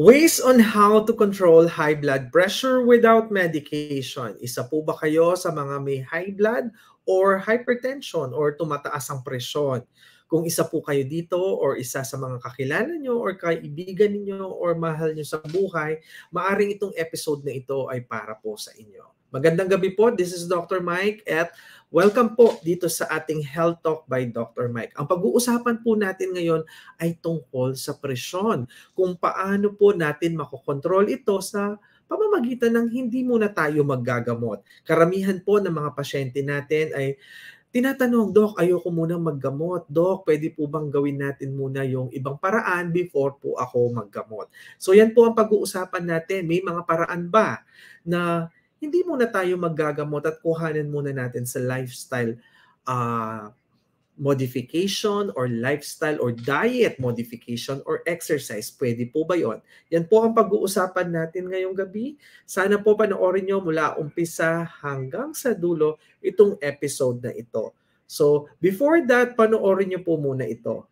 Ways on how to control high blood pressure without medication. Isa po ba kayo sa mga may high blood or hypertension or tumataas ang presyon? Kung isa po kayo dito or isa sa mga kakilala nyo or kaibigan ninyo or mahal nyo sa buhay, maaring itong episode na ito ay para po sa inyo. Magandang gabi po. This is Dr. Mike at Welcome po dito sa ating Health Talk by Dr. Mike. Ang pag-uusapan po natin ngayon ay tungkol sa presyon, kung paano po natin makokontrol ito sa pamamagitan ng hindi muna tayo maggagamot. Karamihan po ng mga pasyente natin ay tinatanong, Doc, ayoko muna maggamot. Doc, pwede po bang gawin natin muna yung ibang paraan before po ako maggamot? So yan po ang pag-uusapan natin. May mga paraan ba na hindi muna tayo maggagamot at kuhanin muna natin sa lifestyle uh, modification or lifestyle or diet modification or exercise. Pwede po ba yon? Yan po ang pag-uusapan natin ngayong gabi. Sana po panoorin nyo mula umpisa hanggang sa dulo itong episode na ito. So, before that, panoorin nyo po muna ito.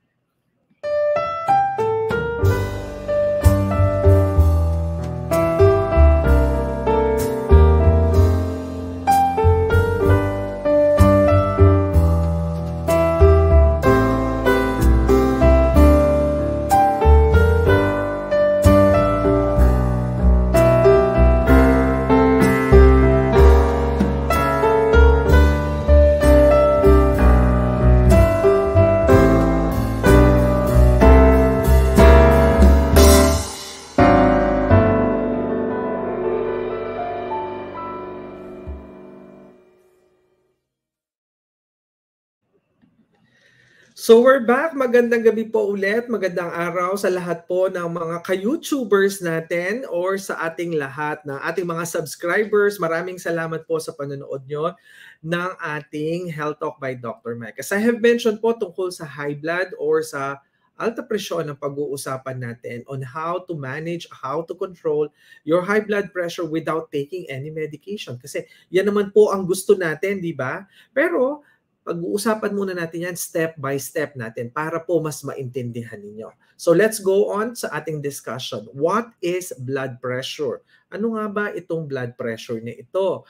So we're back. Magandang gabi po ulit. Magandang araw sa lahat po ng mga ka-YouTubers natin or sa ating lahat ng ating mga subscribers. Maraming salamat po sa panonood nyo ng ating Health Talk by Dr. Mike. As I have mentioned po tungkol sa high blood or sa alta presyon ang pag-uusapan natin on how to manage, how to control your high blood pressure without taking any medication. Kasi yan naman po ang gusto natin, di ba? Pero pag-uusapan muna natin yan step by step natin para po mas maintindihan ninyo. So let's go on sa ating discussion. What is blood pressure? Ano nga ba itong blood pressure na ito?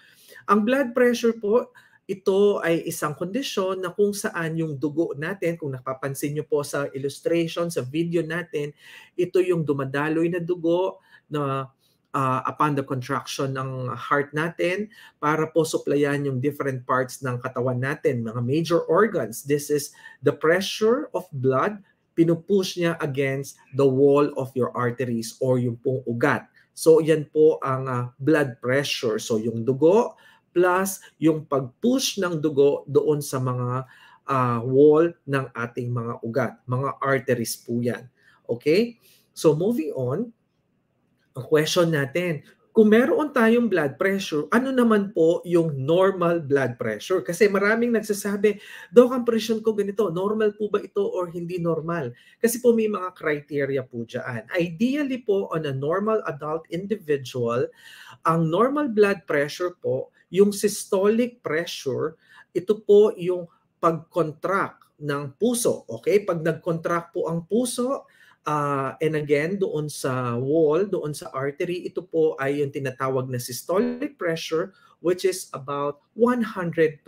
Ang blood pressure po, ito ay isang kondisyon na kung saan yung dugo natin, kung napapansin nyo po sa illustration, sa video natin, ito yung dumadaloy na dugo na uh, upon the contraction ng heart natin para po suplayan yung different parts ng katawan natin, mga major organs. This is the pressure of blood, pinupush niya against the wall of your arteries or yung pong ugat. So yan po ang uh, blood pressure. So yung dugo plus yung pag-push ng dugo doon sa mga uh, wall ng ating mga ugat, mga arteries po yan. Okay? So moving on, ang question natin, kung meron tayong blood pressure, ano naman po yung normal blood pressure? Kasi maraming nagsasabi, Dok, ang presyon ko ganito, normal po ba ito or hindi normal? Kasi po may mga criteria po dyan. Ideally po, on a normal adult individual, ang normal blood pressure po, yung systolic pressure, ito po yung pag-contract ng puso. Okay? Pag nag-contract po ang puso, Uh, and again, doon sa wall, doon sa artery, ito po ay yung tinatawag na systolic pressure which is about 120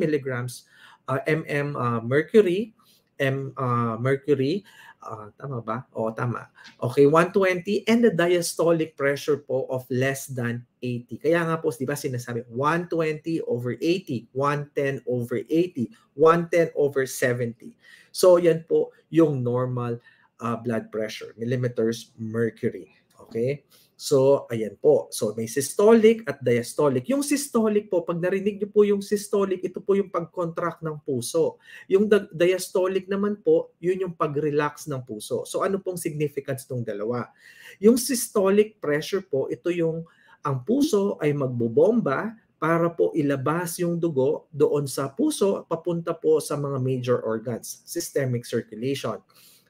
milligrams uh, mm uh, mercury. M uh, mercury. Uh, tama ba? O, tama. Okay, 120 and the diastolic pressure po of less than 80. Kaya nga po, di ba sinasabi 120 over 80, 110 over 80, 110 over 70. So, yan po yung normal uh, blood pressure, millimeters mercury. Okay? So, ayan po. So, may systolic at diastolic. Yung systolic po, pag narinig niyo po yung systolic, ito po yung pag-contract ng puso. Yung diastolic naman po, yun yung pag-relax ng puso. So, ano pong significance ng dalawa? Yung systolic pressure po, ito yung ang puso ay magbobomba para po ilabas yung dugo doon sa puso papunta po sa mga major organs, systemic circulation.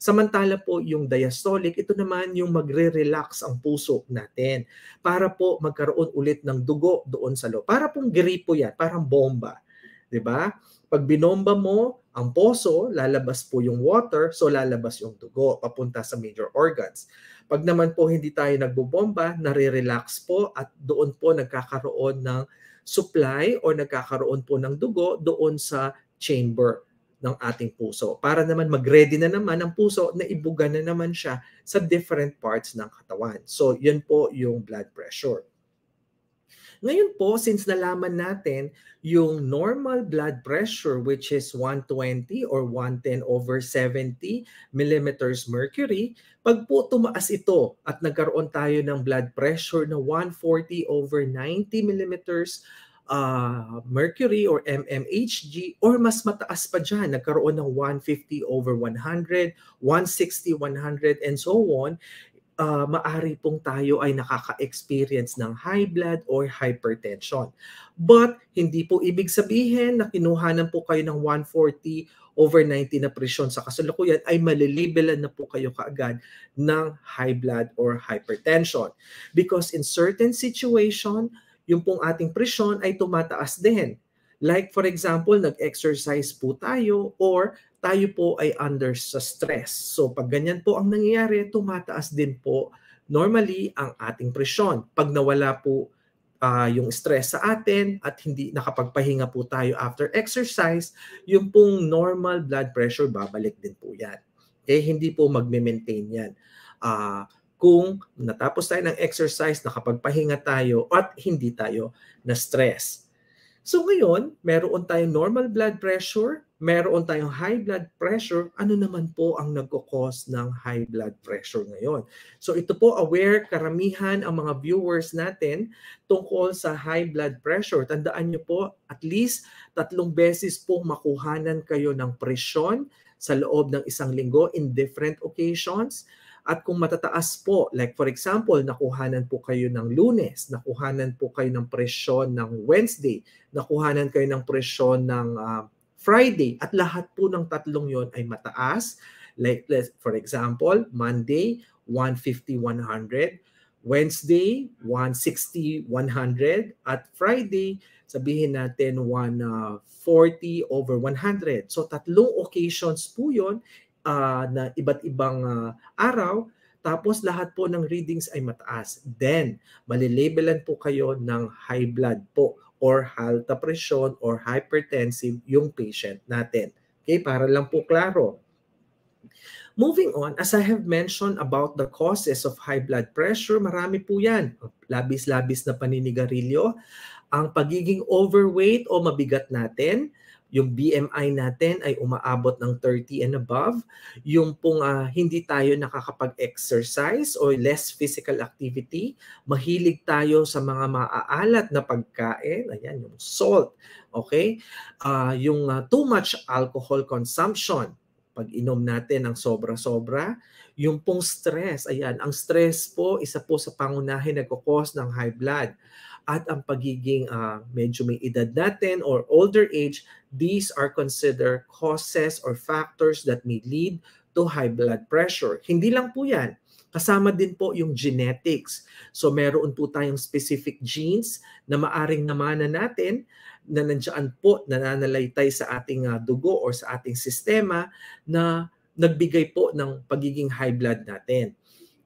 Samantala po yung diastolic, ito naman yung magre-relax ang puso natin para po magkaroon ulit ng dugo doon sa loob. Para pong gripo yan, parang bomba. 'di ba? Pag binomba mo ang poso, lalabas po yung water, so lalabas yung dugo papunta sa major organs. Pag naman po hindi tayo nagbobomba, nare-relax po at doon po nagkakaroon ng supply o nagkakaroon po ng dugo doon sa chamber ng ating puso para naman mag-ready na naman ang puso na ibuga na naman siya sa different parts ng katawan. So, yun po yung blood pressure. Ngayon po, since nalaman natin yung normal blood pressure which is 120 or 110 over 70 millimeters mercury, pag po tumaas ito at nagkaroon tayo ng blood pressure na 140 over 90 millimeters uh, mercury or MMHG or mas mataas pa dyan, nagkaroon ng 150 over 100, 160, 100 and so on, uh, ah, maari pong tayo ay nakaka-experience ng high blood or hypertension. But hindi po ibig sabihin na kinuhanan po kayo ng 140 over 90 na presyon sa kasalukuyan ay malilibelan na po kayo kaagad ng high blood or hypertension. Because in certain situation, yung pong ating presyon ay tumataas din. Like for example, nag-exercise po tayo or tayo po ay under sa stress. So pag ganyan po ang nangyayari, tumataas din po normally ang ating presyon. Pag nawala po uh, yung stress sa atin at hindi nakapagpahinga po tayo after exercise, yung pong normal blood pressure babalik din po yan. Eh, hindi po magme-maintain yan. Uh, kung natapos tayo ng exercise, nakapagpahinga tayo at hindi tayo na-stress. So ngayon, meron tayong normal blood pressure, meron tayong high blood pressure, ano naman po ang nagkakos ng high blood pressure ngayon? So ito po aware karamihan ang mga viewers natin tungkol sa high blood pressure. Tandaan nyo po, at least tatlong beses po makuhanan kayo ng presyon sa loob ng isang linggo in different occasions at kung matataas po, like for example, nakuhanan po kayo ng lunes, nakuhanan po kayo ng presyon ng Wednesday, nakuhanan kayo ng presyon ng uh, Friday, at lahat po ng tatlong yon ay mataas. Like for example, Monday, 150, 100. Wednesday, 160, 100. At Friday, sabihin natin 140 ah, over 100. So tatlong occasions po yon uh, na iba't ibang uh, araw. Tapos lahat po ng readings ay mataas. Then, malilabelan po kayo ng high blood po or alta presyon or hypertensive yung patient natin. Okay, para lang po klaro. Moving on, as I have mentioned about the causes of high blood pressure, marami po yan. Labis-labis na paninigarilyo, ang pagiging overweight o mabigat natin, yung BMI natin ay umaabot ng 30 and above. Yung pong uh, hindi tayo nakakapag-exercise or less physical activity. Mahilig tayo sa mga maaalat na pagkain. Ayan, yung salt. Okay? Uh, yung uh, too much alcohol consumption pag inom natin ng sobra-sobra. Yung pong stress, ayan, ang stress po, isa po sa pangunahin nagkakos ng high blood at ang pagiging uh, medyo may edad natin or older age, these are considered causes or factors that may lead to high blood pressure. Hindi lang po yan. Kasama din po yung genetics. So meron po tayong specific genes na maaring namana natin na nandiyan po, nananalaytay sa ating uh, dugo or sa ating sistema na nagbigay po ng pagiging high blood natin.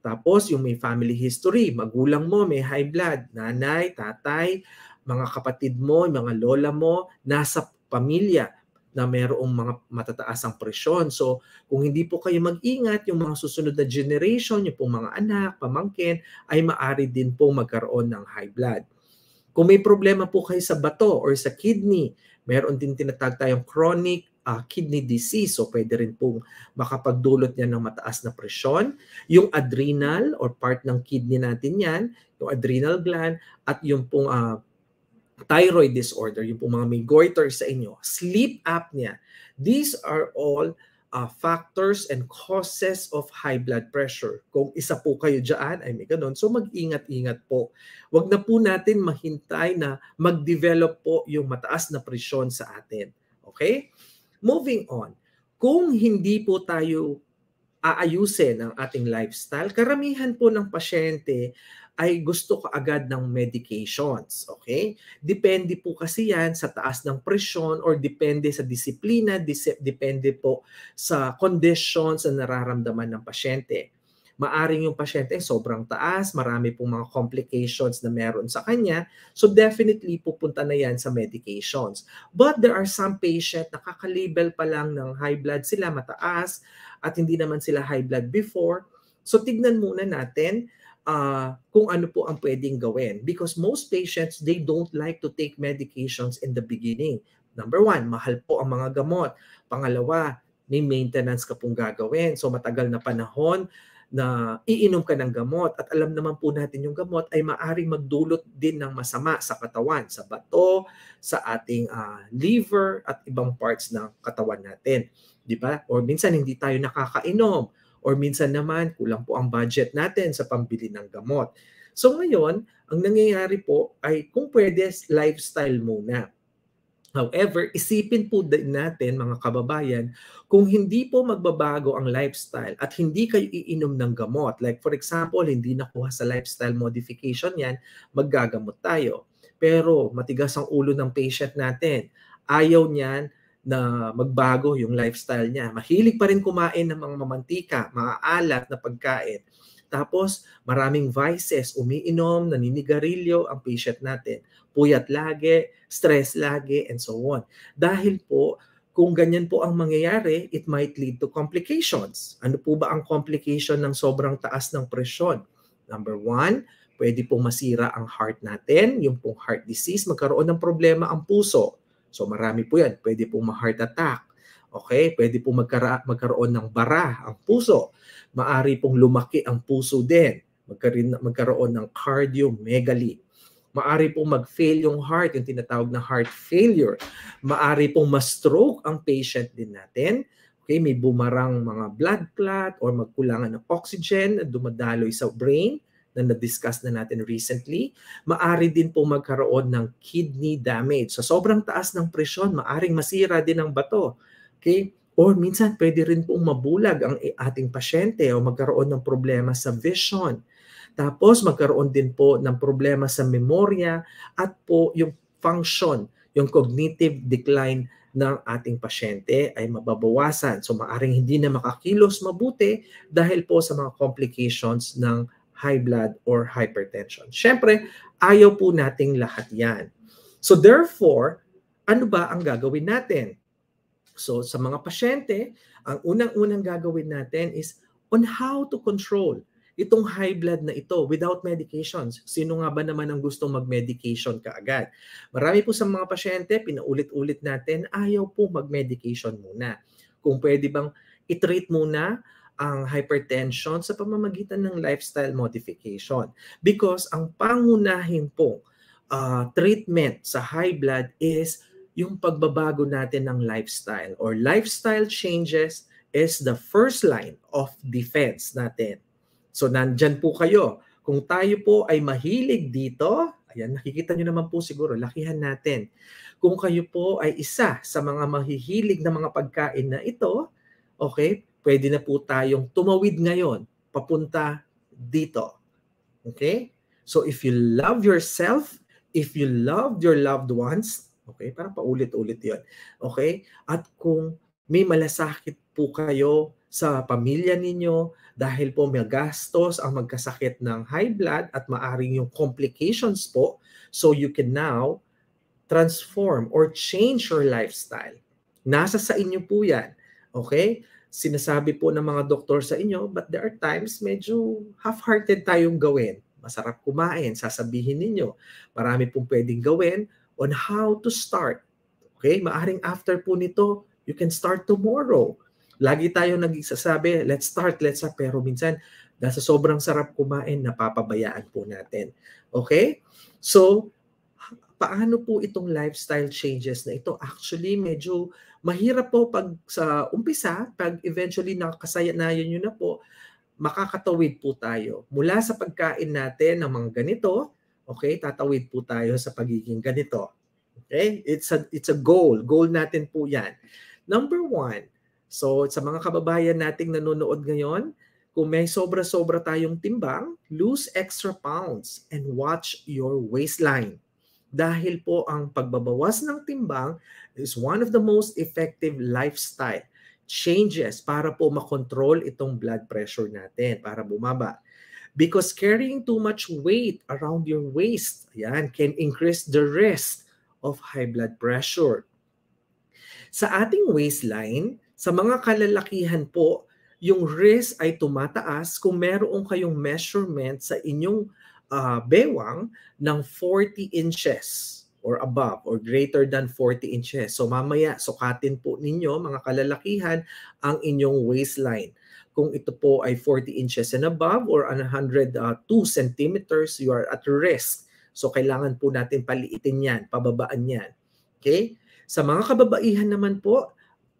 Tapos yung may family history, magulang mo may high blood, nanay, tatay, mga kapatid mo, mga lola mo, nasa pamilya na mayroong mga matataas ang presyon. So, kung hindi po kayo mag-ingat, yung mga susunod na generation, yung pong mga anak, pamangkin, ay maari din po magkaroon ng high blood. Kung may problema po kayo sa bato or sa kidney, meron din tinatag tayong chronic uh, kidney disease. So pwede rin pong makapagdulot yan ng mataas na presyon. Yung adrenal or part ng kidney natin yan, yung adrenal gland at yung pong uh, thyroid disorder, yung pong mga may goiter sa inyo, sleep apnea. These are all uh, factors and causes of high blood pressure. Kung isa po kayo dyan, ay may ganun. So mag-ingat-ingat po. Huwag na po natin mahintay na mag-develop po yung mataas na presyon sa atin. Okay? Moving on, kung hindi po tayo aayusin ang ating lifestyle, karamihan po ng pasyente ay gusto ka agad ng medications, okay? Depende po kasi yan sa taas ng presyon or depende sa disiplina, dis- depende po sa conditions na nararamdaman ng pasyente maaring yung pasyente ay eh, sobrang taas, marami pong mga complications na meron sa kanya, so definitely pupunta na yan sa medications. But there are some patient na kakalabel pa lang ng high blood sila mataas at hindi naman sila high blood before. So tignan muna natin uh, kung ano po ang pwedeng gawin. Because most patients, they don't like to take medications in the beginning. Number one, mahal po ang mga gamot. Pangalawa, may maintenance ka pong gagawin. So matagal na panahon na iinom ka ng gamot at alam naman po natin yung gamot ay maaring magdulot din ng masama sa katawan, sa bato, sa ating uh, liver at ibang parts ng katawan natin, 'di ba? Or minsan hindi tayo nakakainom or minsan naman kulang po ang budget natin sa pambili ng gamot. So ngayon, ang nangyayari po ay kung pwede lifestyle muna. However, isipin po din natin mga kababayan, kung hindi po magbabago ang lifestyle at hindi kayo iinom ng gamot, like for example, hindi nakuha sa lifestyle modification yan, maggagamot tayo. Pero matigas ang ulo ng patient natin. Ayaw niyan na magbago yung lifestyle niya. Mahilig pa rin kumain ng mga mamantika, mga alat na pagkain. Tapos maraming vices, umiinom, naninigarilyo ang patient natin puyat lagi, stress lagi, and so on. Dahil mm. po, kung ganyan po ang mangyayari, it might lead to complications. Ano po ba ang complication ng sobrang taas ng presyon? Number one, pwede po masira ang heart natin, yung pong heart disease, magkaroon ng problema ang puso. So marami po yan. Pwede pong ma-heart attack. Okay? Pwede pong magkara- magkaroon ng bara ang puso. Maari pong lumaki ang puso din. Magkaroon, magkaroon ng cardiomegaly. Maari pong mag-fail yung heart, yung tinatawag na heart failure. Maari pong ma-stroke ang patient din natin. Okay, may bumarang mga blood clot or magkulangan ng oxygen at dumadaloy sa brain na na-discuss na natin recently, maari din po magkaroon ng kidney damage. Sa sobrang taas ng presyon, maaring masira din ang bato. Okay? Or minsan pwede rin pong mabulag ang ating pasyente o magkaroon ng problema sa vision. Tapos magkaroon din po ng problema sa memorya at po yung function, yung cognitive decline ng ating pasyente ay mababawasan. So maaring hindi na makakilos mabuti dahil po sa mga complications ng high blood or hypertension. Siyempre, ayaw po nating lahat yan. So therefore, ano ba ang gagawin natin? So sa mga pasyente, ang unang-unang gagawin natin is on how to control itong high blood na ito without medications. Sino nga ba naman ang gusto mag-medication kaagad? Marami po sa mga pasyente, pinaulit-ulit natin, ayaw po mag-medication muna. Kung pwede bang itreat muna ang hypertension sa pamamagitan ng lifestyle modification. Because ang pangunahin po uh, treatment sa high blood is yung pagbabago natin ng lifestyle or lifestyle changes is the first line of defense natin So nandyan po kayo. Kung tayo po ay mahilig dito, ayan, nakikita nyo naman po siguro, lakihan natin. Kung kayo po ay isa sa mga mahihilig na mga pagkain na ito, okay, pwede na po tayong tumawid ngayon papunta dito. Okay? So if you love yourself, if you love your loved ones, okay, parang paulit-ulit yon Okay? At kung may malasakit po kayo sa pamilya ninyo dahil po may gastos ang magkasakit ng high blood at maaring yung complications po. So you can now transform or change your lifestyle. Nasa sa inyo po yan. Okay? Sinasabi po ng mga doktor sa inyo, but there are times medyo half-hearted tayong gawin. Masarap kumain, sasabihin ninyo. Marami pong pwedeng gawin on how to start. Okay? Maaring after po nito, you can start tomorrow. Lagi tayo nagsasabi, let's start, let's start. Pero minsan, dahil sa sobrang sarap kumain, napapabayaan po natin. Okay? So, paano po itong lifestyle changes na ito? Actually, medyo mahirap po pag sa umpisa, pag eventually nakakasayanayan yun na po, makakatawid po tayo. Mula sa pagkain natin ng mga ganito, okay, tatawid po tayo sa pagiging ganito. Okay? It's a, it's a goal. Goal natin po yan. Number one, So sa mga kababayan nating nanonood ngayon, kung may sobra-sobra tayong timbang, lose extra pounds and watch your waistline. Dahil po ang pagbabawas ng timbang is one of the most effective lifestyle changes para po makontrol itong blood pressure natin, para bumaba. Because carrying too much weight around your waist, ayan, can increase the risk of high blood pressure. Sa ating waistline, sa mga kalalakihan po, yung risk ay tumataas kung meron kayong measurement sa inyong uh, bewang ng 40 inches or above or greater than 40 inches. So mamaya, sukatin po ninyo mga kalalakihan ang inyong waistline. Kung ito po ay 40 inches and above or 102 ah, centimeters, you are at risk. So kailangan po natin paliitin yan, pababaan yan. Okay? Sa mga kababaihan naman po,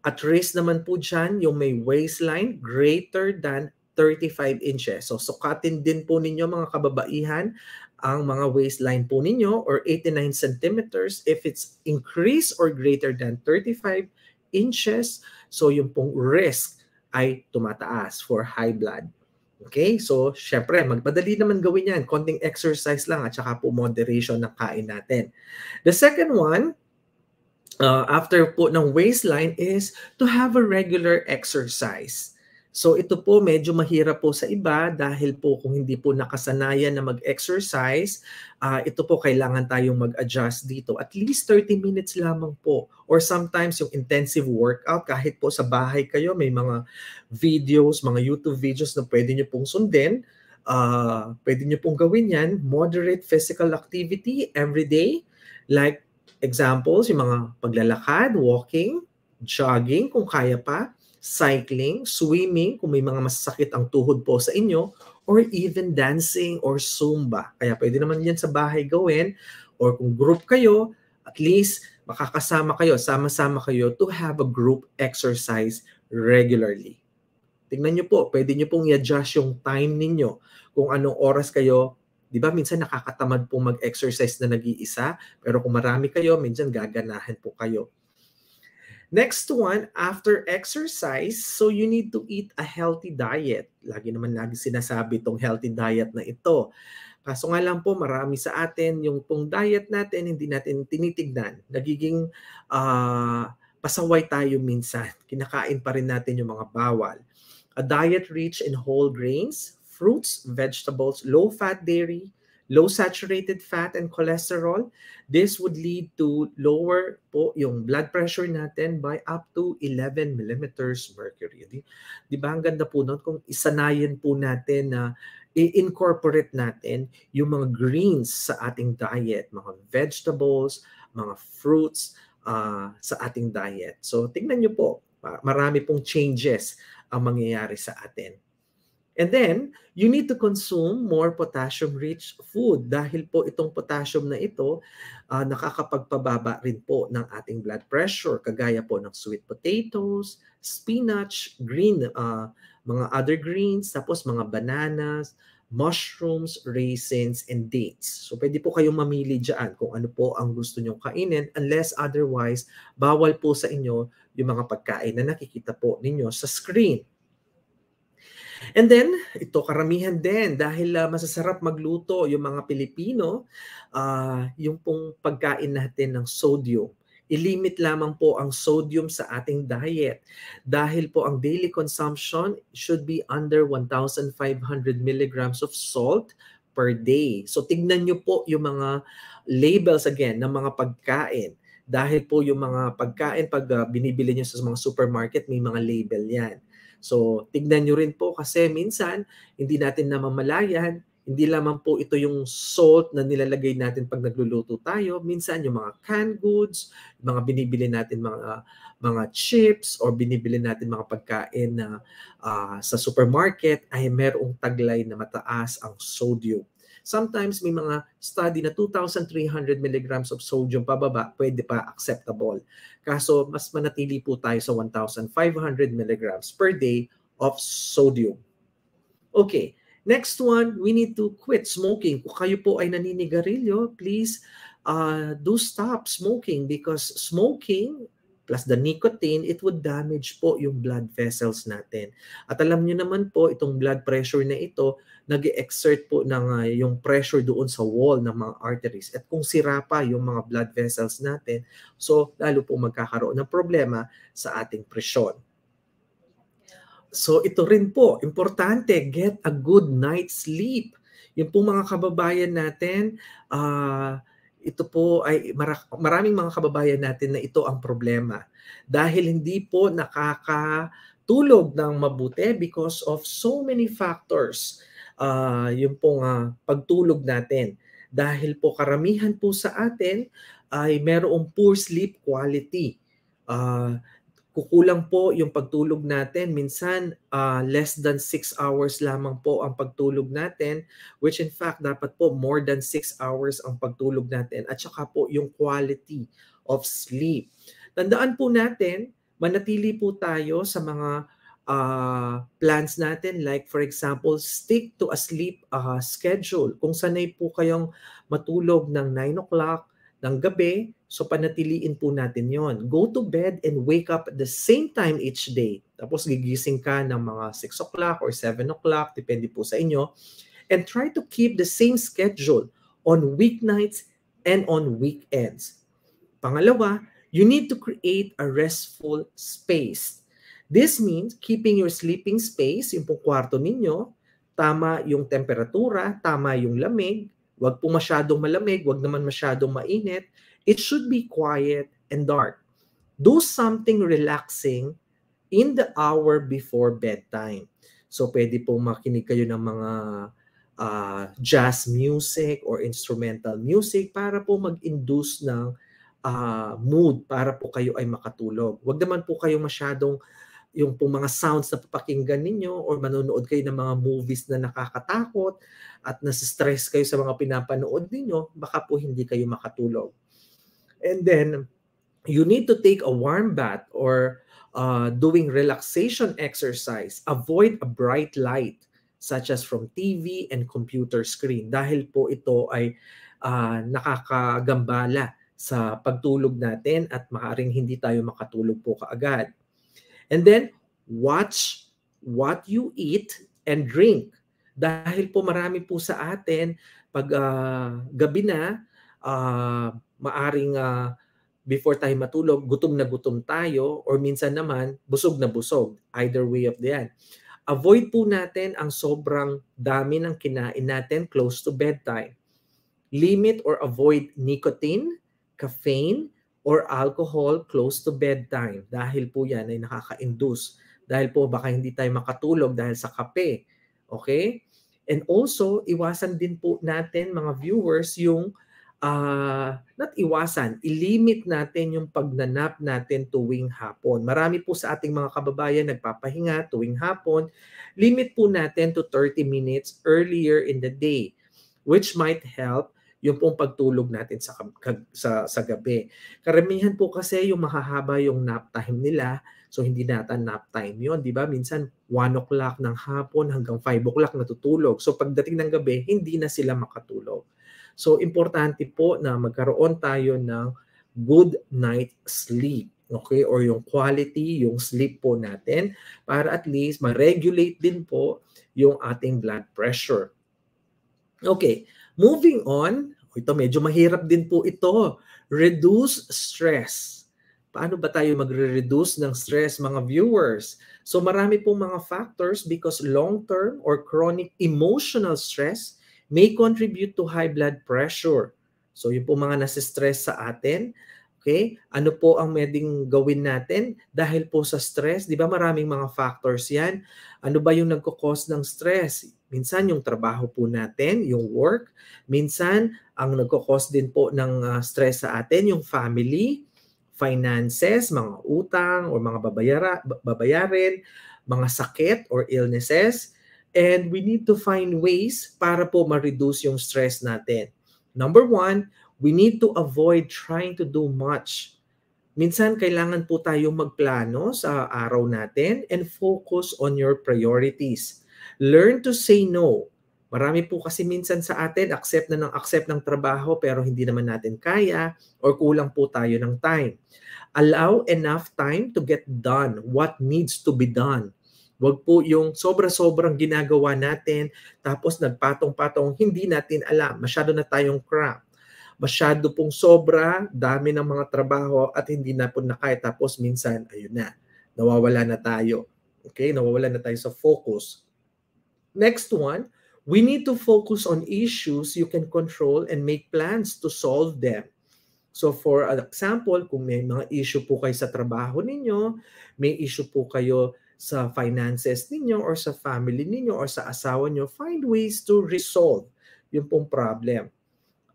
at wrist naman po dyan, yung may waistline greater than 35 inches. So sukatin din po ninyo mga kababaihan ang mga waistline po ninyo or 89 centimeters if it's increase or greater than 35 inches. So yung pong risk ay tumataas for high blood. Okay? So, syempre, magpadali naman gawin yan. Konting exercise lang at saka po moderation ng kain natin. The second one, uh, after po ng waistline is to have a regular exercise. So ito po medyo mahirap po sa iba dahil po kung hindi po nakasanayan na mag-exercise, uh, ito po kailangan tayong mag-adjust dito. At least 30 minutes lamang po. Or sometimes yung intensive workout, kahit po sa bahay kayo, may mga videos, mga YouTube videos na pwede nyo pong sundin. Uh, pwede nyo pong gawin yan. Moderate physical activity every day. Like examples, yung mga paglalakad, walking, jogging kung kaya pa, cycling, swimming kung may mga masakit ang tuhod po sa inyo, or even dancing or Zumba. Kaya pwede naman yan sa bahay gawin or kung group kayo, at least makakasama kayo, sama-sama kayo to have a group exercise regularly. Tingnan nyo po, pwede nyo pong i-adjust yung time ninyo kung anong oras kayo 'di ba minsan nakakatamad po mag-exercise na nag-iisa, pero kung marami kayo, minsan gaganahan po kayo. Next one, after exercise, so you need to eat a healthy diet. Lagi naman lagi sinasabi tong healthy diet na ito. Kaso nga lang po, marami sa atin, yung pong diet natin, hindi natin tinitignan. Nagiging uh, pasaway tayo minsan. Kinakain pa rin natin yung mga bawal. A diet rich in whole grains, fruits, vegetables, low fat dairy, low saturated fat and cholesterol. This would lead to lower po yung blood pressure natin by up to 11 millimeters mercury. Di, di ba ang ganda po nun kung isanayan po natin na i-incorporate natin yung mga greens sa ating diet, mga vegetables, mga fruits uh, sa ating diet. So tingnan nyo po, marami pong changes ang mangyayari sa atin. And then, you need to consume more potassium-rich food dahil po itong potassium na ito uh, nakakapagpababa rin po ng ating blood pressure kagaya po ng sweet potatoes, spinach, green, uh, mga other greens, tapos mga bananas, mushrooms, raisins, and dates. So pwede po kayong mamili dyan kung ano po ang gusto nyong kainin unless otherwise bawal po sa inyo yung mga pagkain na nakikita po ninyo sa screen. And then, ito karamihan din dahil uh, masasarap magluto yung mga Pilipino, uh, yung pong pagkain natin ng sodium. Ilimit lamang po ang sodium sa ating diet dahil po ang daily consumption should be under 1,500 milligrams of salt per day. So tignan nyo po yung mga labels again ng mga pagkain dahil po yung mga pagkain pag uh, binibili nyo sa mga supermarket may mga label yan. So, tignan nyo rin po kasi minsan, hindi natin namamalayan, hindi lamang po ito yung salt na nilalagay natin pag nagluluto tayo. Minsan yung mga canned goods, mga binibili natin mga mga chips or binibili natin mga pagkain na uh, sa supermarket ay merong taglay na mataas ang sodium. Sometimes may mga study na 2,300 milligrams of sodium pababa, pwede pa acceptable. Kaso mas manatili po tayo sa 1,500 milligrams per day of sodium. Okay, next one, we need to quit smoking. Kung kayo po ay naninigarilyo, please uh, do stop smoking because smoking plus the nicotine, it would damage po yung blood vessels natin. At alam niyo naman po, itong blood pressure na ito, nag exert po ng uh, yung pressure doon sa wall ng mga arteries. At kung sira pa yung mga blood vessels natin, so lalo po magkakaroon ng problema sa ating presyon. So ito rin po, importante, get a good night's sleep. Yung pong mga kababayan natin, uh, ito po ay mara- maraming mga kababayan natin na ito ang problema dahil hindi po nakakatulog ng mabuti because of so many factors uh, yung pong uh, pagtulog natin. Dahil po karamihan po sa atin ay merong poor sleep quality. Uh, kukulang po yung pagtulog natin. Minsan, uh, less than 6 hours lamang po ang pagtulog natin, which in fact, dapat po more than 6 hours ang pagtulog natin. At saka po yung quality of sleep. Tandaan po natin, manatili po tayo sa mga uh, plans natin. Like for example, stick to a sleep uh, schedule. Kung sanay po kayong matulog ng 9 o'clock ng gabi, So panatiliin po natin yon. Go to bed and wake up at the same time each day. Tapos gigising ka ng mga 6 o'clock or 7 o'clock, depende po sa inyo. And try to keep the same schedule on weeknights and on weekends. Pangalawa, you need to create a restful space. This means keeping your sleeping space, yung pong kwarto ninyo, tama yung temperatura, tama yung lamig, wag po masyadong malamig, wag naman masyadong mainit, It should be quiet and dark. Do something relaxing in the hour before bedtime. So pwede po makinig kayo ng mga uh, jazz music or instrumental music para po mag-induce ng uh, mood para po kayo ay makatulog. Huwag naman po kayo masyadong yung pong mga sounds na papakinggan ninyo or manonood kayo ng mga movies na nakakatakot at nasa-stress kayo sa mga pinapanood ninyo, baka po hindi kayo makatulog. And then you need to take a warm bath or uh, doing relaxation exercise. Avoid a bright light such as from TV and computer screen dahil po ito ay uh, nakakagambala sa pagtulog natin at maaring hindi tayo makatulog po kaagad. And then, watch what you eat and drink. Dahil po marami po sa atin, pag uh, gabi na, uh, maaring uh, before tayo matulog, gutom na gutom tayo or minsan naman busog na busog. Either way of the yan. Avoid po natin ang sobrang dami ng kinain natin close to bedtime. Limit or avoid nicotine, caffeine, or alcohol close to bedtime. Dahil po yan ay nakaka-induce. Dahil po baka hindi tayo makatulog dahil sa kape. Okay? And also, iwasan din po natin mga viewers yung uh, not iwasan, ilimit natin yung pagnanap natin tuwing hapon. Marami po sa ating mga kababayan nagpapahinga tuwing hapon. Limit po natin to 30 minutes earlier in the day which might help yung pong pagtulog natin sa, sa, sa gabi. Karamihan po kasi yung mahahaba yung nap time nila, so hindi nata nap time yon di ba? Minsan 1 o'clock ng hapon hanggang 5 o'clock natutulog. So pagdating ng gabi, hindi na sila makatulog. So importante po na magkaroon tayo ng good night sleep. Okay? Or yung quality, yung sleep po natin para at least ma-regulate din po yung ating blood pressure. Okay. Moving on, ito medyo mahirap din po ito. Reduce stress. Paano ba tayo magre-reduce ng stress mga viewers? So marami pong mga factors because long-term or chronic emotional stress may contribute to high blood pressure. So yung po mga nasa-stress sa atin, okay? Ano po ang meding gawin natin dahil po sa stress? Di ba maraming mga factors yan? Ano ba yung nagkakos ng stress? Minsan yung trabaho po natin, yung work. Minsan ang nagkakos din po ng uh, stress sa atin, yung family, finances, mga utang or mga babayara, babayarin, mga sakit or illnesses. And we need to find ways para po ma-reduce yung stress natin. Number one, we need to avoid trying to do much. Minsan, kailangan po tayo magplano sa araw natin and focus on your priorities. Learn to say no. Marami po kasi minsan sa atin, accept na ng accept ng trabaho pero hindi naman natin kaya or kulang po tayo ng time. Allow enough time to get done what needs to be done Huwag po yung sobra-sobrang ginagawa natin tapos nagpatong-patong hindi natin alam. Masyado na tayong crap. Masyado pong sobra, dami ng mga trabaho at hindi na po nakaya. Tapos minsan, ayun na, nawawala na tayo. Okay, nawawala na tayo sa focus. Next one, we need to focus on issues you can control and make plans to solve them. So for example, kung may mga issue po kayo sa trabaho ninyo, may issue po kayo sa finances ninyo or sa family ninyo or sa asawa nyo, find ways to resolve yung pong problem.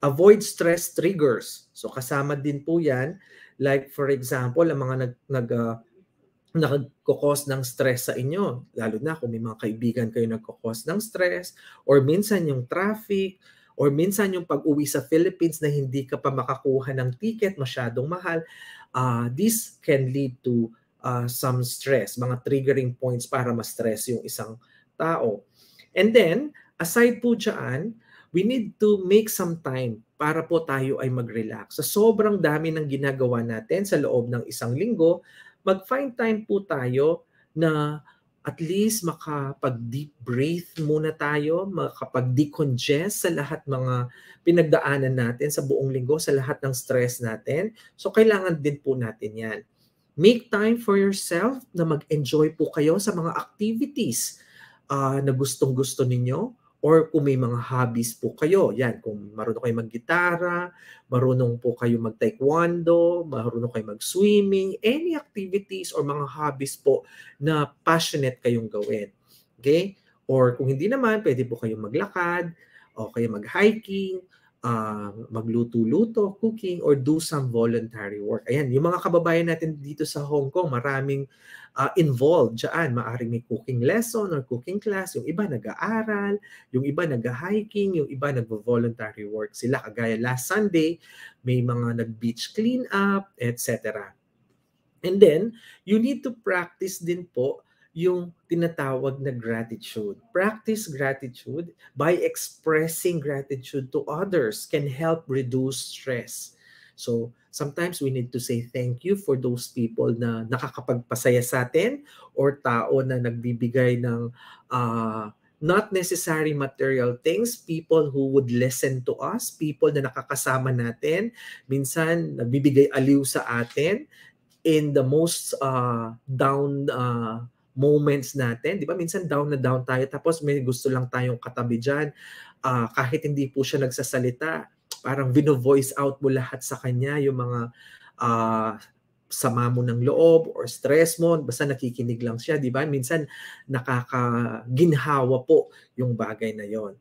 Avoid stress triggers. So kasama din po yan. Like for example, ang mga nag, nag uh, nagkakos ng stress sa inyo, lalo na kung may mga kaibigan kayo nagkakos ng stress, or minsan yung traffic, or minsan yung pag-uwi sa Philippines na hindi ka pa makakuha ng ticket, masyadong mahal, uh, this can lead to uh, some stress, mga triggering points para ma-stress yung isang tao. And then, aside po dyan, we need to make some time para po tayo ay mag-relax. Sa sobrang dami ng ginagawa natin sa loob ng isang linggo, mag-find time po tayo na at least makapag-deep breath muna tayo, makapag-decongest sa lahat mga pinagdaanan natin sa buong linggo, sa lahat ng stress natin. So, kailangan din po natin yan. Make time for yourself na mag-enjoy po kayo sa mga activities uh, na gustong-gusto ninyo or kung may mga hobbies po kayo. Yan, kung marunong kayo maggitara, marunong po kayo mag-taekwondo, marunong kayo mag-swimming, any activities or mga hobbies po na passionate kayong gawin. Okay? Or kung hindi naman, pwede po kayong maglakad, o kayo mag-hiking, uh, magluto-luto, cooking, or do some voluntary work. Ayan, yung mga kababayan natin dito sa Hong Kong, maraming uh, involved dyan. Maaring may cooking lesson or cooking class. Yung iba nag-aaral, yung iba nag-hiking, yung iba nag-voluntary work sila. Kagaya last Sunday, may mga nag-beach clean up, etc. And then, you need to practice din po yung tinatawag na gratitude. Practice gratitude by expressing gratitude to others can help reduce stress. So, sometimes we need to say thank you for those people na nakakapagpasaya sa atin or tao na nagbibigay ng uh, not necessary material things, people who would listen to us, people na nakakasama natin, minsan nagbibigay aliw sa atin in the most uh, down uh, moments natin, di ba? Minsan down na down tayo tapos may gusto lang tayong katabi diyan. Uh, ah, kahit hindi po siya nagsasalita, parang vino-voice out mo lahat sa kanya yung mga uh, sama mo ng loob or stress mo, basta nakikinig lang siya, di ba? Minsan nakakaginhawa po yung bagay na yon.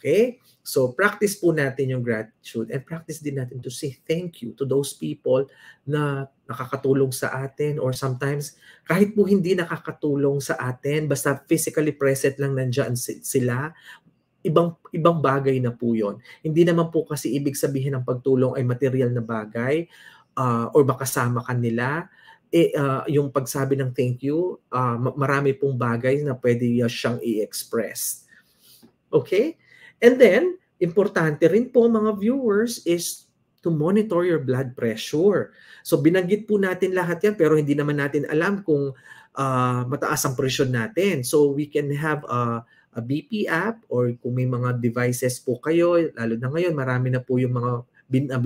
Okay? So, practice po natin yung gratitude and practice din natin to say thank you to those people na nakakatulong sa atin or sometimes kahit po hindi nakakatulong sa atin, basta physically present lang nandiyan sila, ibang ibang bagay na po 'yon. Hindi naman po kasi ibig sabihin ng pagtulong ay material na bagay uh, or makasama ka nila eh, uh, yung pagsabi ng thank you, uh, marami pong bagay na pwede siyang i-express. Okay? And then, importante rin po mga viewers is to monitor your blood pressure. So binanggit po natin lahat yan pero hindi naman natin alam kung uh, mataas ang presyon natin. So we can have a, a BP app or kung may mga devices po kayo, lalo na ngayon marami na po yung mga bin, ah,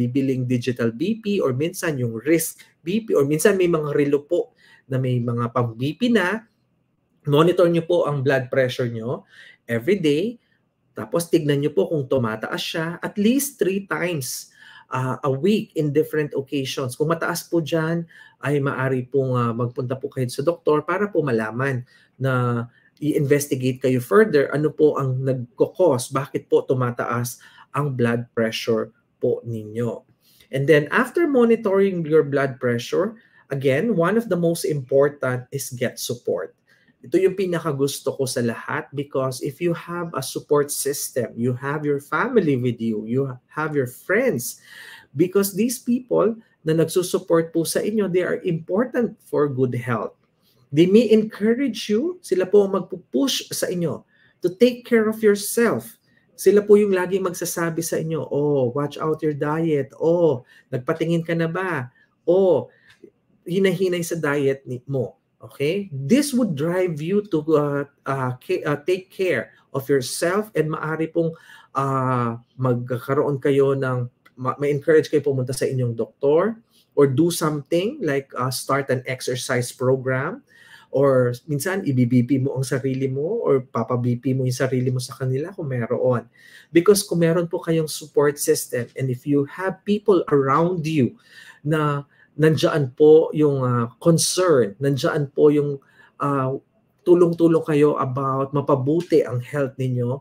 digital BP or minsan yung risk BP or minsan may mga relo po na may mga pang BP na. Monitor nyo po ang blood pressure nyo every day tapos tignan nyo po kung tumataas siya at least three times uh, a week in different occasions. Kung mataas po dyan, ay maari pong uh, magpunta po kayo sa doktor para po malaman na i-investigate kayo further ano po ang nagkakos, bakit po tumataas ang blood pressure po ninyo. And then after monitoring your blood pressure, again, one of the most important is get support. Ito yung pinakagusto ko sa lahat because if you have a support system, you have your family with you, you have your friends, because these people na nagsusupport po sa inyo, they are important for good health. They may encourage you, sila po ang magpupush sa inyo to take care of yourself. Sila po yung lagi magsasabi sa inyo, oh, watch out your diet, oh, nagpatingin ka na ba, oh, hinahinay sa diet mo Okay? This would drive you to uh, uh, uh, take care of yourself and maari pong uh, magkakaroon kayo ng, ma-encourage kayo pumunta sa inyong doktor or do something like uh, start an exercise program or minsan ibibp mo ang sarili mo or papabp mo yung sarili mo sa kanila kung meron. Because kung meron po kayong support system and if you have people around you na nandiyan po yung uh, concern, nandiyan po yung uh, tulong-tulong kayo about mapabuti ang health ninyo,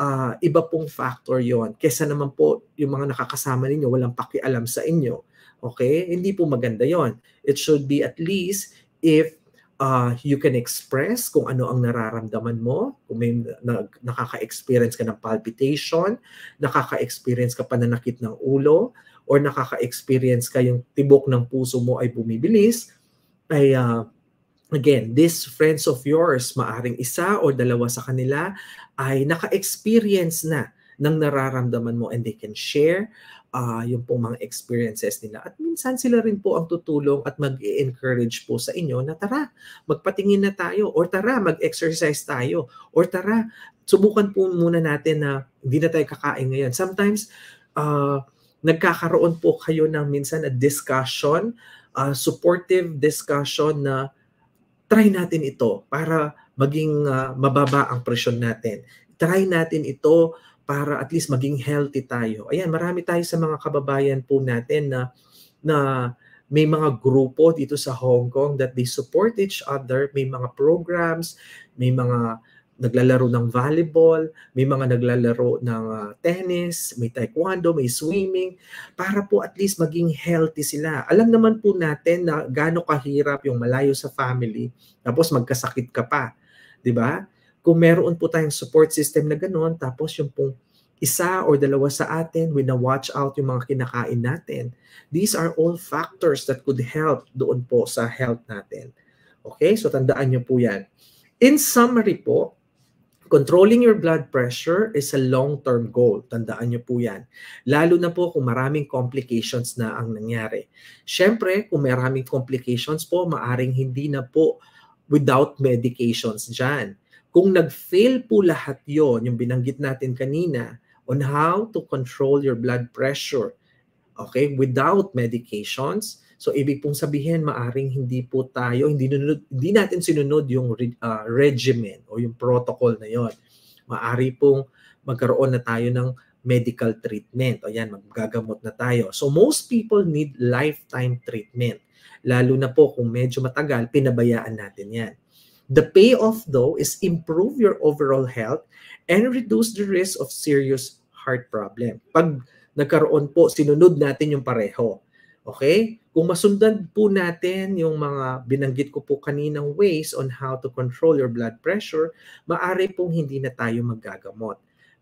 uh, iba pong factor yon Kesa naman po yung mga nakakasama ninyo walang pakialam sa inyo. Okay? Hindi po maganda yon It should be at least if uh, you can express kung ano ang nararamdaman mo, kung may na, nakaka-experience ka ng palpitation, nakaka-experience ka pananakit ng ulo, or nakaka-experience ka yung tibok ng puso mo ay bumibilis, ay uh, again, these friends of yours, maaring isa o dalawa sa kanila ay naka-experience na ng nararamdaman mo and they can share uh, yung pong mga experiences nila. At minsan sila rin po ang tutulong at mag-encourage po sa inyo na tara, magpatingin na tayo or tara, mag-exercise tayo or tara, subukan po muna natin na hindi na tayo kakain ngayon. Sometimes, uh, nagkakaroon po kayo ng minsan na discussion, uh, supportive discussion na try natin ito para maging uh, mababa ang presyon natin. Try natin ito para at least maging healthy tayo. Ayan, marami tayo sa mga kababayan po natin na na may mga grupo dito sa Hong Kong that they support each other, may mga programs, may mga naglalaro ng volleyball, may mga naglalaro ng uh, tennis, may taekwondo, may swimming, para po at least maging healthy sila. Alam naman po natin na gaano kahirap yung malayo sa family, tapos magkasakit ka pa. 'di ba? Kung meron po tayong support system na gano'n, tapos yung pong isa or dalawa sa atin, we na watch out yung mga kinakain natin. These are all factors that could help doon po sa health natin. Okay? So tandaan niyo po yan. In summary po, Controlling your blood pressure is a long-term goal. Tandaan niyo po yan. Lalo na po kung maraming complications na ang nangyari. Siyempre, kung maraming complications po, maaring hindi na po without medications dyan. Kung nag-fail po lahat yon yung binanggit natin kanina, on how to control your blood pressure, okay, without medications, So ibig pong sabihin, maaring hindi po tayo, hindi, nunod, hindi natin sinunod yung uh, regimen o yung protocol na yon. Maari pong magkaroon na tayo ng medical treatment. O yan, magagamot na tayo. So most people need lifetime treatment. Lalo na po kung medyo matagal, pinabayaan natin yan. The payoff though is improve your overall health and reduce the risk of serious heart problem. Pag nagkaroon po, sinunod natin yung pareho. Okay? Kung masundan po natin yung mga binanggit ko po kaninang ways on how to control your blood pressure, maari pong hindi na tayo magagamot.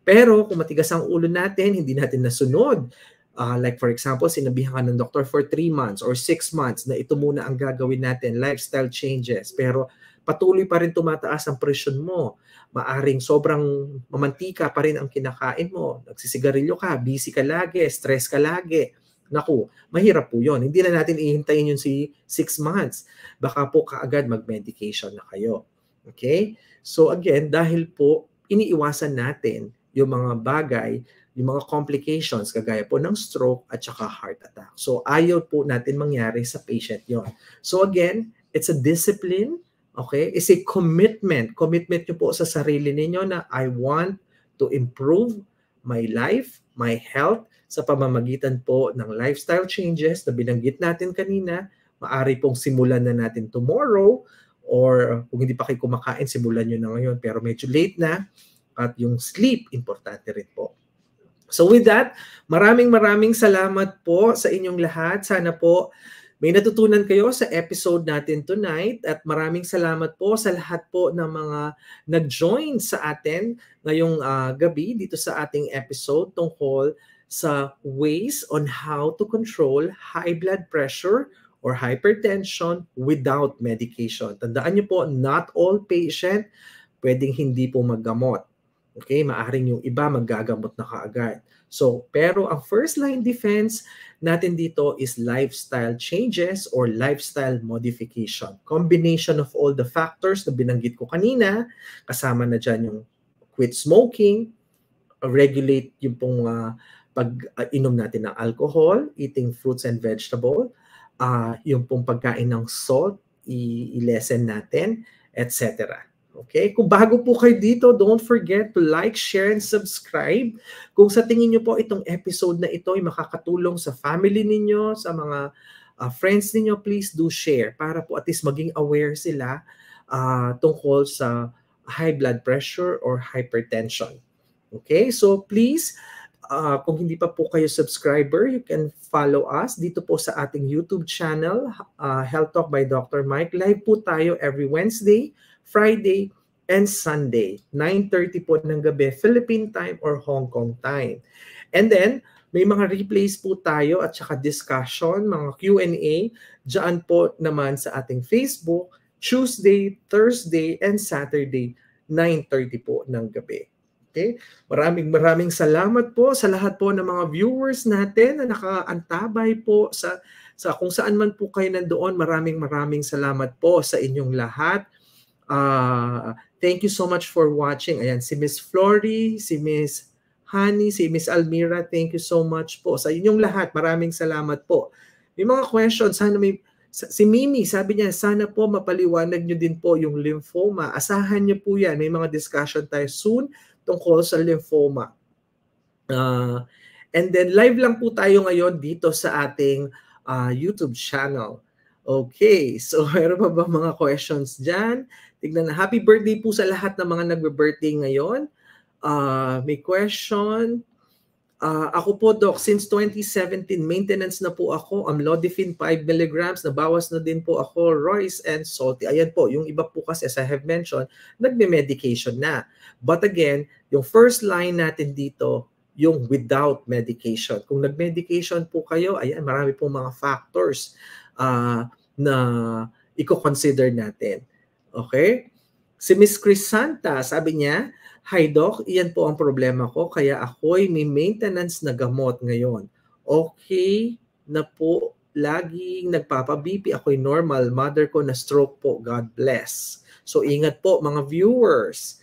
Pero kung matigas ang ulo natin, hindi natin nasunod, uh, like for example, sinabihan ka ng doktor for 3 months or 6 months na ito muna ang gagawin natin, lifestyle changes, pero patuloy pa rin tumataas ang presyon mo. Maaring sobrang mamantika pa rin ang kinakain mo. Nagsisigarilyo ka, busy ka lagi, stress ka lagi. Naku, mahirap po yon. Hindi na natin ihintayin yun si 6 months. Baka po kaagad mag-medication na kayo. Okay? So again, dahil po iniiwasan natin yung mga bagay, yung mga complications kagaya po ng stroke at saka heart attack. So ayaw po natin mangyari sa patient yon. So again, it's a discipline, okay? It's a commitment. Commitment nyo po sa sarili ninyo na I want to improve my life, my health, sa pamamagitan po ng lifestyle changes na binanggit natin kanina. Maari pong simulan na natin tomorrow or kung hindi pa kayo kumakain, simulan nyo na ngayon pero medyo late na. At yung sleep, importante rin po. So with that, maraming maraming salamat po sa inyong lahat. Sana po may natutunan kayo sa episode natin tonight at maraming salamat po sa lahat po ng mga nag-join sa atin ngayong uh, gabi dito sa ating episode tungkol sa sa ways on how to control high blood pressure or hypertension without medication. Tandaan niyo po, not all patient pwedeng hindi po maggamot. Okay, maaring yung iba magagamot na kaagad. So, pero ang first line defense natin dito is lifestyle changes or lifestyle modification. Combination of all the factors na binanggit ko kanina, kasama na dyan yung quit smoking, regulate yung pong uh, pag-inom natin ng alcohol, eating fruits and vegetable, uh, yung pong pagkain ng salt, i-lessen natin, etc. Okay? Kung bago po kayo dito, don't forget to like, share, and subscribe. Kung sa tingin nyo po itong episode na ito ay makakatulong sa family ninyo, sa mga uh, friends ninyo, please do share para po at least maging aware sila uh, tungkol sa high blood pressure or hypertension. Okay? So please, uh, kung hindi pa po kayo subscriber, you can follow us dito po sa ating YouTube channel, uh, Health Talk by Dr. Mike. Live po tayo every Wednesday, Friday, and Sunday, 9.30 po ng gabi, Philippine time or Hong Kong time. And then, may mga replays po tayo at saka discussion, mga Q&A, dyan po naman sa ating Facebook, Tuesday, Thursday, and Saturday, 9.30 po ng gabi. Okay? Maraming maraming salamat po sa lahat po ng mga viewers natin na nakaantabay po sa sa kung saan man po kayo nandoon. Maraming maraming salamat po sa inyong lahat. Uh, thank you so much for watching. Ayan, si Miss Flory, si Miss Honey, si Miss Almira, thank you so much po. Sa inyong lahat, maraming salamat po. May mga questions, sana may, si Mimi, sabi niya, sana po mapaliwanag niyo din po yung lymphoma. Asahan niyo po yan. May mga discussion tayo soon tungkol sa lymphoma. Uh, and then live lang po tayo ngayon dito sa ating uh, YouTube channel. Okay, so meron pa ba mga questions dyan? Tignan na. Happy birthday po sa lahat ng mga nagbe-birthday ngayon. Uh, may question. Uh, ako po, Doc, since 2017, maintenance na po ako. Amlodipine 5 milligrams, nabawas na din po ako, Royce and Salty. Ayan po, yung iba po kasi, as I have mentioned, nagme-medication na. But again, yung first line natin dito, yung without medication. Kung nag-medication po kayo, ayan, marami pong mga factors uh, na i-consider natin. Okay? Si Miss Chris Santa, sabi niya, Hi Doc, iyan po ang problema ko kaya ako'y may maintenance na gamot ngayon. Okay na po, laging nagpapabipi, ako'y normal, mother ko na stroke po, God bless. So ingat po mga viewers.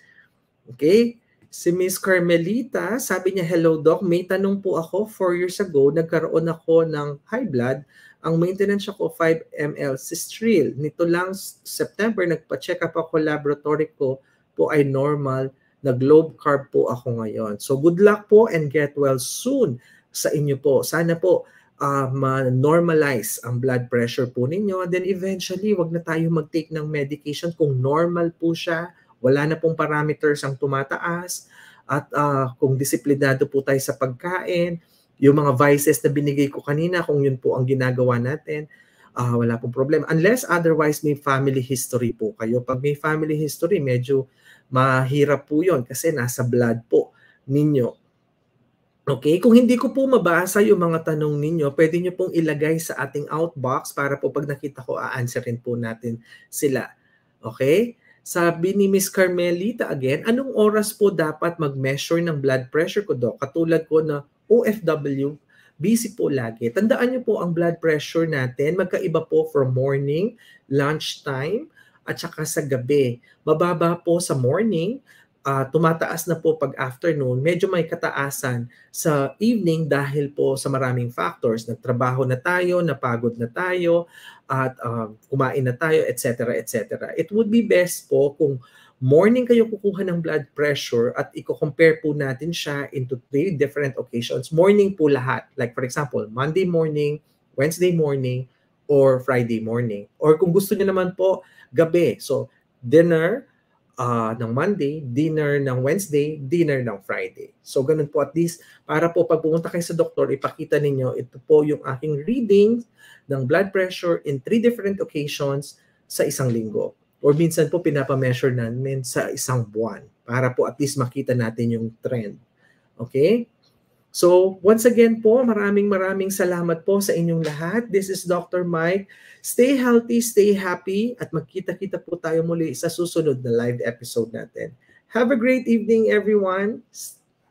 Okay? Si Miss Carmelita, sabi niya, hello doc, may tanong po ako. Four years ago, nagkaroon ako ng high blood. Ang maintenance ko, 5 ml Sistril. Nito lang September, nagpa-check up ako, laboratory ko po ay normal. Nag-lobe carb po ako ngayon. So good luck po and get well soon sa inyo po. Sana po uh, ma-normalize ang blood pressure po ninyo. And then eventually, wag na tayo mag-take ng medication kung normal po siya. Wala na pong parameters ang tumataas. At uh, kung disiplinado po tayo sa pagkain, yung mga vices na binigay ko kanina, kung yun po ang ginagawa natin, uh, wala pong problema. Unless otherwise may family history po kayo. Pag may family history, medyo Mahirap po yun kasi nasa blood po ninyo. Okay, kung hindi ko po mabasa yung mga tanong ninyo, pwede nyo pong ilagay sa ating outbox para po pag nakita ko, a-answerin po natin sila. Okay? Sabi ni Miss Carmelita again, anong oras po dapat mag-measure ng blood pressure ko, Doc? Katulad ko na OFW, busy po lagi. Tandaan niyo po ang blood pressure natin, magkaiba po for morning, lunchtime, at saka sa gabi. Mababa po sa morning, uh, tumataas na po pag afternoon, medyo may kataasan sa evening dahil po sa maraming factors. Nagtrabaho na tayo, napagod na tayo, at uh, kumain na tayo, etc. etc. It would be best po kung morning kayo kukuha ng blood pressure at i-compare po natin siya into three different occasions. Morning po lahat. Like for example, Monday morning, Wednesday morning, or Friday morning. Or kung gusto niyo naman po, gabi. So, dinner uh, ng Monday, dinner ng Wednesday, dinner ng Friday. So, ganun po at least, para po pag pumunta kayo sa doktor, ipakita ninyo, ito po yung aking reading ng blood pressure in three different occasions sa isang linggo. Or minsan po pinapameasure namin sa isang buwan para po at least makita natin yung trend. Okay? So, once again po, maraming maraming salamat po sa inyong lahat. This is Dr. Mike. Stay healthy, stay happy, at magkita-kita po tayo muli sa susunod na live episode natin. Have a great evening, everyone.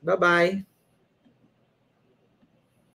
Bye-bye.